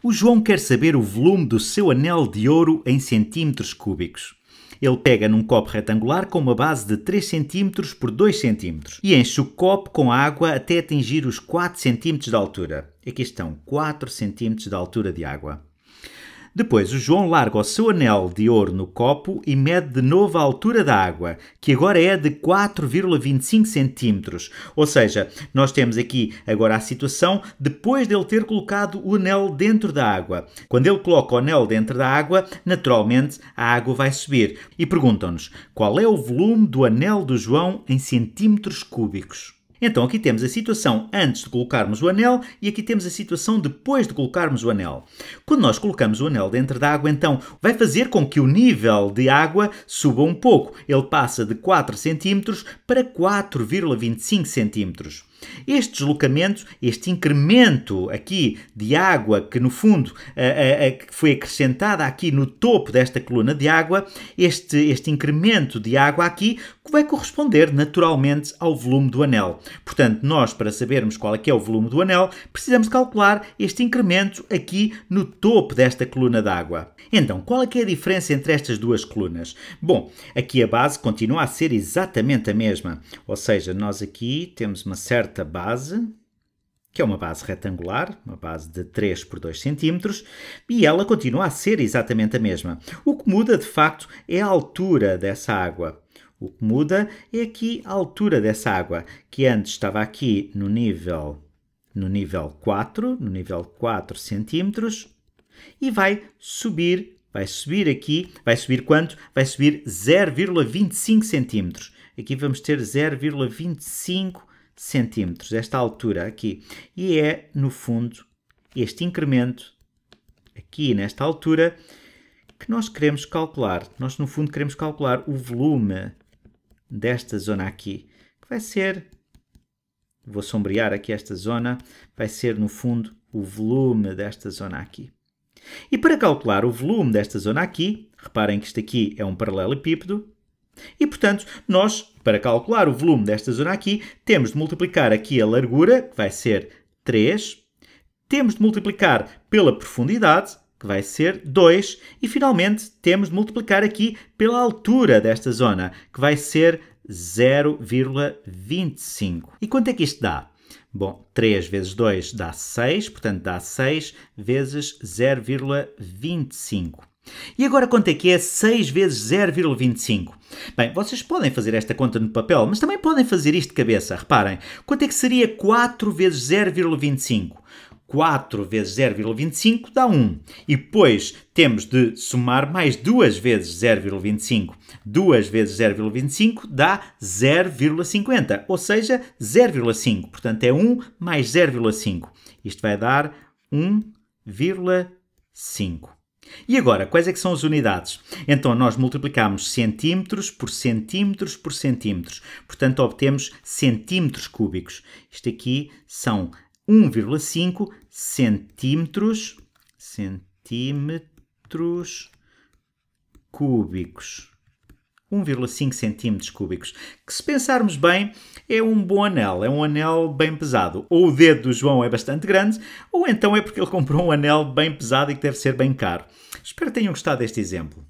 O João quer saber o volume do seu anel de ouro em centímetros cúbicos. Ele pega num copo retangular com uma base de 3 cm por 2 cm e enche o copo com água até atingir os 4 cm de altura. Aqui estão 4 cm de altura de água. Depois, o João larga o seu anel de ouro no copo e mede de novo a altura da água, que agora é de 4,25 centímetros. Ou seja, nós temos aqui agora a situação depois dele ter colocado o anel dentro da água. Quando ele coloca o anel dentro da água, naturalmente a água vai subir. E perguntam-nos qual é o volume do anel do João em centímetros cúbicos. Então aqui temos a situação antes de colocarmos o anel e aqui temos a situação depois de colocarmos o anel. Quando nós colocamos o anel dentro da água, então vai fazer com que o nível de água suba um pouco. Ele passa de 4 cm para 4,25 cm. Este deslocamento, este incremento aqui de água que no fundo foi acrescentada aqui no topo desta coluna de água, este, este incremento de água aqui vai corresponder naturalmente ao volume do anel. Portanto, nós para sabermos qual é que é o volume do anel, precisamos calcular este incremento aqui no topo desta coluna d'água. Então, qual é que é a diferença entre estas duas colunas? Bom, aqui a base continua a ser exatamente a mesma, ou seja, nós aqui temos uma certa certa base, que é uma base retangular, uma base de 3 por 2 cm, e ela continua a ser exatamente a mesma. O que muda, de facto, é a altura dessa água. O que muda é aqui a altura dessa água, que antes estava aqui no nível no nível 4, no nível 4 cm, e vai subir, vai subir aqui, vai subir quanto? Vai subir 0,25 cm. Aqui vamos ter 0,25 centímetros, esta altura aqui. E é, no fundo, este incremento aqui nesta altura que nós queremos calcular. Nós, no fundo, queremos calcular o volume desta zona aqui, que vai ser, vou sombrear aqui esta zona, vai ser, no fundo, o volume desta zona aqui. E para calcular o volume desta zona aqui, reparem que isto aqui é um paralelepípedo, e, portanto, nós para calcular o volume desta zona aqui, temos de multiplicar aqui a largura, que vai ser 3, temos de multiplicar pela profundidade, que vai ser 2, e finalmente temos de multiplicar aqui pela altura desta zona, que vai ser 0,25. E quanto é que isto dá? Bom, 3 vezes 2 dá 6, portanto dá 6 vezes 0,25. E agora quanto é que é 6 vezes 0,25? Bem, vocês podem fazer esta conta no papel, mas também podem fazer isto de cabeça. Reparem, quanto é que seria 4 vezes 0,25? 4 vezes 0,25 dá 1. E depois temos de somar mais 2 vezes 0,25. 2 vezes 0,25 dá 0,50, ou seja, 0,5. Portanto, é 1 mais 0,5. Isto vai dar 1,5. E agora, quais é que são as unidades? Então, nós multiplicamos centímetros por centímetros por centímetros. Portanto, obtemos centímetros cúbicos. Isto aqui são 1,5 centímetros, centímetros cúbicos. 1,5 cm cúbicos, que se pensarmos bem é um bom anel, é um anel bem pesado. Ou o dedo do João é bastante grande, ou então é porque ele comprou um anel bem pesado e que deve ser bem caro. Espero que tenham gostado deste exemplo.